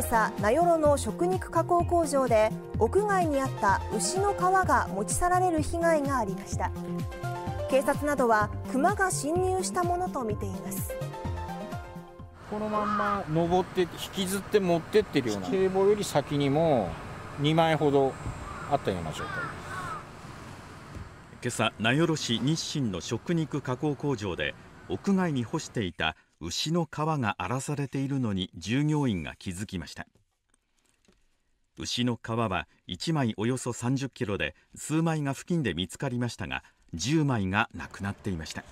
今朝名寄の食肉加工工場で屋外にあった牛の皮が持ち去られる被害がありました警察などはクマが侵入したものとみていますこのまんま登って引きずって持ってってるような堤防より先にも2枚ほどあったような状態今朝名寄市日清の食肉加工工場で屋外に干していた牛の皮が荒らされているのに従業員が気づきました牛の皮は1枚およそ30キロで数枚が付近で見つかりましたが10枚がなくなっていました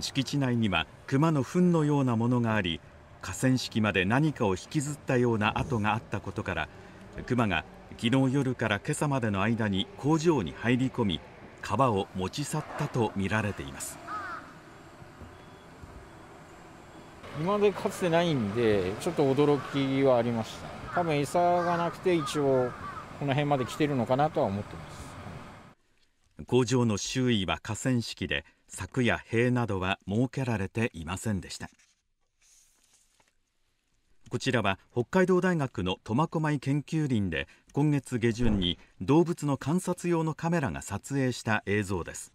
敷地内には熊の糞のようなものがあり河川敷まで何かを引きずったような跡があったことから熊が昨日夜から今朝までの間に工場に入り込み皮を持ち去ったとみられています今までかつてないんでちょっと驚きはありました多分餌がなくて一応この辺まで来てるのかなとは思ってます工場の周囲は河川敷で柵や塀などは設けられていませんでしたこちらは北海道大学の苫小牧研究林で今月下旬に動物の観察用のカメラが撮影した映像です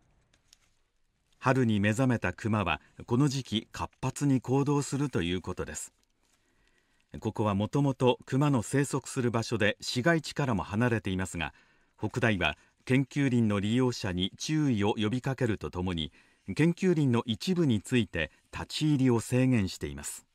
春に目覚めたクマはこの時期活発に行動するということですここはもともとクマの生息する場所で市街地からも離れていますが北大は研究林の利用者に注意を呼びかけるとともに研究林の一部について立ち入りを制限しています